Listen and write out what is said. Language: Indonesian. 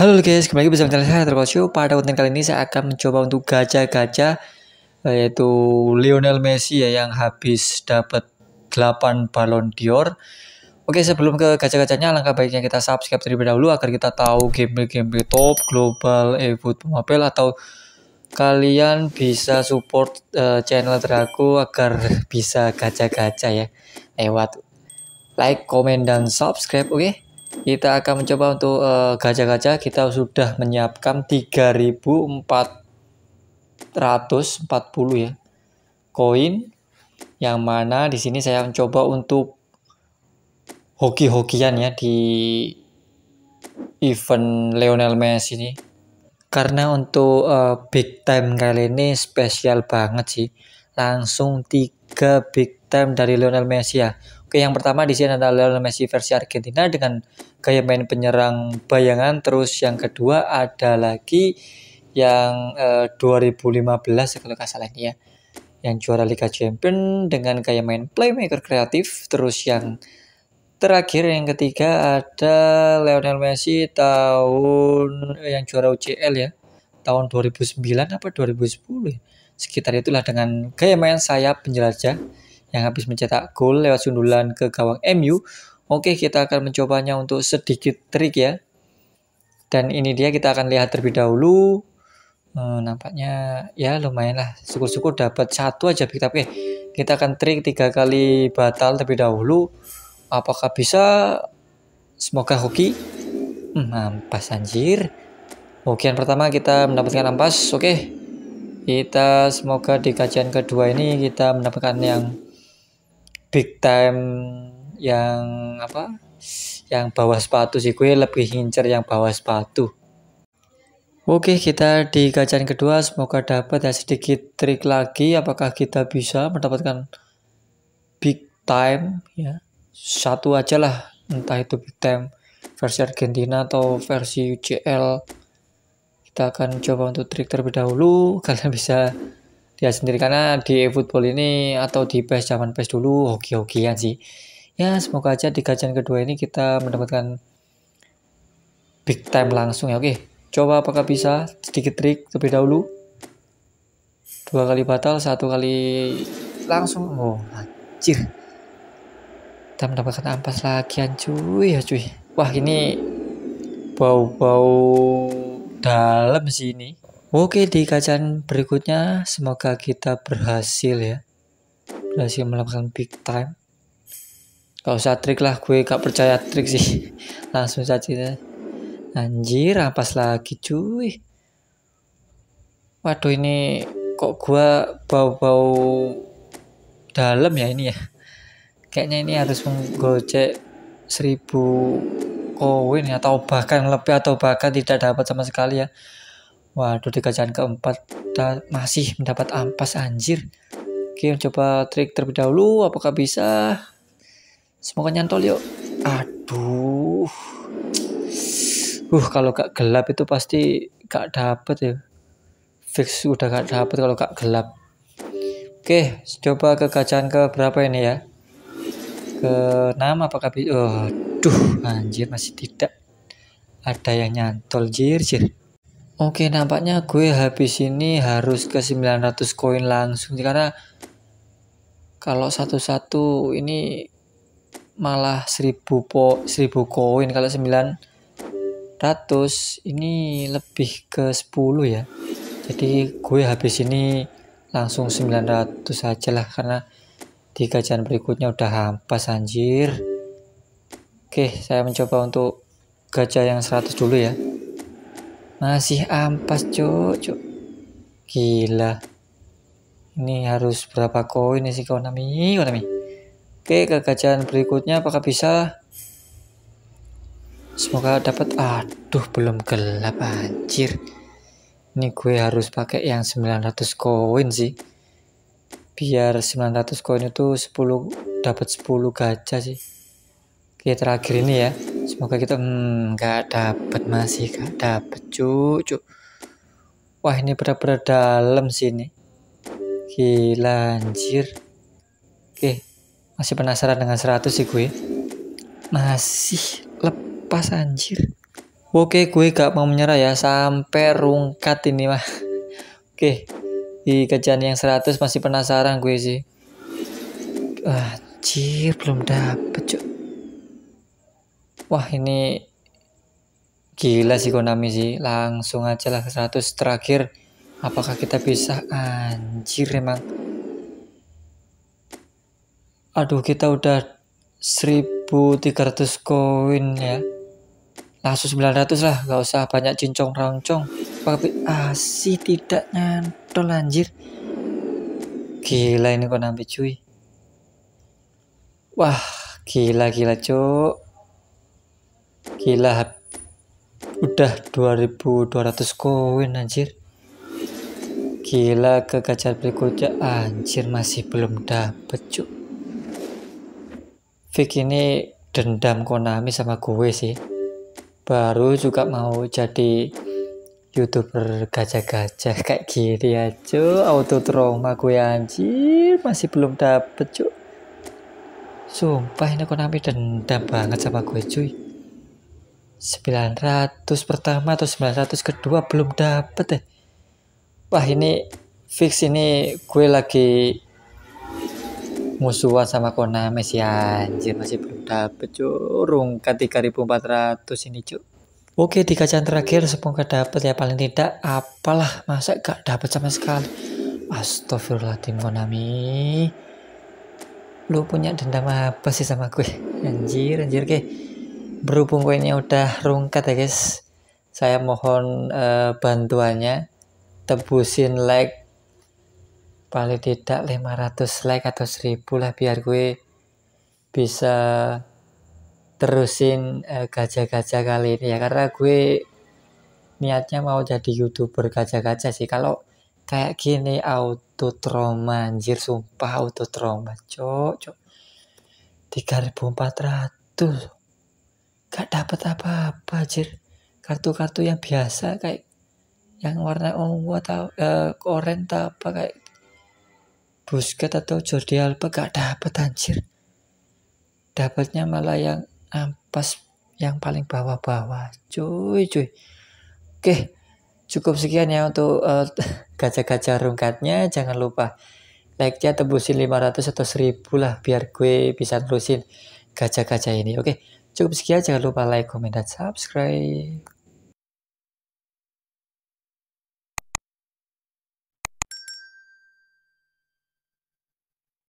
Halo guys, kembali lagi bersama channel saya Terkol Show. Pada konten kali ini saya akan mencoba untuk gaca-gaca yaitu Lionel Messi ya yang habis dapat 8 balon Dior. Oke, sebelum ke gaca-gacanya langkah baiknya kita subscribe terlebih dahulu agar kita tahu game-game top global eFoot Mobile atau kalian bisa support uh, channel teraku agar bisa gaca-gaca ya lewat like, comment dan subscribe, oke? Okay? kita akan mencoba untuk gajah eh, gajah-gajah kita sudah menyiapkan 3440 ya koin yang mana di sini saya mencoba untuk hoki-hokian ya di event Lionel Messi ini karena untuk uh, big time kali ini spesial banget sih langsung tiga big time dari Lionel Messi ya Oke, yang pertama di sini ada Lionel Messi versi Argentina dengan gaya main penyerang bayangan. Terus yang kedua ada lagi yang eh, 2015 kalau nggak salah ini ya. Yang juara Liga Champions dengan gaya main playmaker kreatif. Terus yang terakhir yang ketiga ada Lionel Messi tahun eh, yang juara UCL ya tahun 2009 apa 2010 ya. sekitar itulah dengan gaya main sayap penjelajah yang habis mencetak gol lewat sundulan ke gawang MU. Oke, kita akan mencobanya untuk sedikit trik ya. Dan ini dia kita akan lihat terlebih dahulu. Hmm, nampaknya ya lumayan lah. Syukur-syukur dapat satu aja kita. tapi eh, kita akan trik tiga kali batal terlebih dahulu. Apakah bisa? Semoga hoki. Hmm, ampas anjir. yang pertama kita mendapatkan ampas. Oke. Kita semoga di kajian kedua ini kita mendapatkan yang big time yang apa yang bawah sepatu sih gue lebih ngincer yang bawah sepatu Oke kita di kajian kedua semoga dapat ya sedikit trik lagi apakah kita bisa mendapatkan big time ya satu aja lah entah itu big time versi Argentina atau versi UCL kita akan coba untuk trik terlebih dahulu kalian bisa dia sendiri karena di football ini atau di PES zaman PES dulu hoki-hokian sih ya semoga aja di gajian kedua ini kita mendapatkan big time langsung ya oke coba apakah bisa sedikit trik terlebih dahulu dua kali batal satu kali langsung oh anjir kita mendapatkan ampas lagi cuy ya cuy wah ini bau-bau dalam sih ini Oke, di kajian berikutnya semoga kita berhasil ya. Berhasil melakukan big time. Gak usah trik lah, gue gak percaya trik sih. Langsung saja. Anjir, rampas lagi cuy. Waduh ini kok gua bau-bau dalam ya ini ya. Kayaknya ini harus menggocek seribu koin atau bahkan lebih atau bahkan tidak dapat sama sekali ya. Waduh, di kerjaan keempat kita masih mendapat ampas anjir. Oke, coba trik terlebih dahulu. Apakah bisa? Semoga nyantol yuk. Aduh. Uh, kalau gak gelap itu pasti gak dapet ya. Fix udah gak dapet kalau gak gelap. Oke, coba ke kerjaan ke berapa ini ya? Ke nama apakah bisa? Aduh, anjir masih tidak ada yang nyantol jir jir Oke, nampaknya gue habis ini harus ke 900 koin langsung karena kalau satu-satu ini malah 1000 po 1000 koin kalau 900 ini lebih ke 10 ya. Jadi gue habis ini langsung 900 aja lah karena di gajian berikutnya udah hampas anjir. Oke, saya mencoba untuk gajah yang 100 dulu ya masih ampas cuk cuk gila ini harus berapa koin sih kawan Konami oke kegajahan berikutnya apakah bisa semoga dapat aduh belum gelap anjir ini gue harus pakai yang 900 koin sih biar 900 koin itu 10 dapat 10 gajah sih oke terakhir ini ya semoga kita hmm, nggak hmm, dapet masih gak dapet cucu wah ini benar-benar dalam sini gila anjir oke masih penasaran dengan 100 sih gue masih lepas anjir Oke, gue gak mau menyerah ya sampai rungkat ini mah. Oke, di kejadian yang 100 masih penasaran gue sih. Anjir, belum dapet, cuk wah ini gila sih Konami sih langsung aja lah ke 100 terakhir apakah kita bisa anjir emang aduh kita udah 1300 koin ya langsung 900 lah gak usah banyak cincong rancong tapi asih ah, tidak nyantol anjir gila ini Konami cuy wah gila gila cuy gila udah 2200 koin anjir gila ke berikutnya anjir masih belum dapet cuk Vic ini dendam Konami sama gue sih baru juga mau jadi youtuber gajah-gajah kayak gini aja. Ya, cu auto trauma gue anjir masih belum dapet cu sumpah ini Konami dendam banget sama gue cuy 900 pertama atau 900 kedua belum dapet deh wah ini fix ini gue lagi musuhan sama Konami sih anjir masih belum dapet curung ke 3400 ini cuk Oke di kacang terakhir semoga dapet ya paling tidak apalah masa gak dapet sama sekali Astagfirullahaladzim Konami lu punya dendam apa sih sama gue anjir anjir ke berhubung kuenya udah rungkat ya guys saya mohon uh, bantuannya tebusin like paling tidak 500 like atau 1000 lah biar gue bisa terusin eh, gajah-gajah kali ini ya karena gue niatnya mau jadi youtuber gajah-gajah sih kalau kayak gini auto trauma anjir sumpah auto trauma cok cok 3400 gak dapat apa-apa jir kartu-kartu yang biasa kayak yang warna ungu atau uh, oranye atau apa kayak Busket atau Jordi Alba gak dapat anjir dapatnya malah yang ampas yang paling bawah-bawah cuy cuy oke cukup sekian ya untuk uh, eh, gajah gacha rungkatnya jangan lupa like-nya tebusin 500 atau 1000 lah biar gue bisa terusin gajah-gajah ini oke Cukup sekian, jangan lupa like, comment, dan subscribe.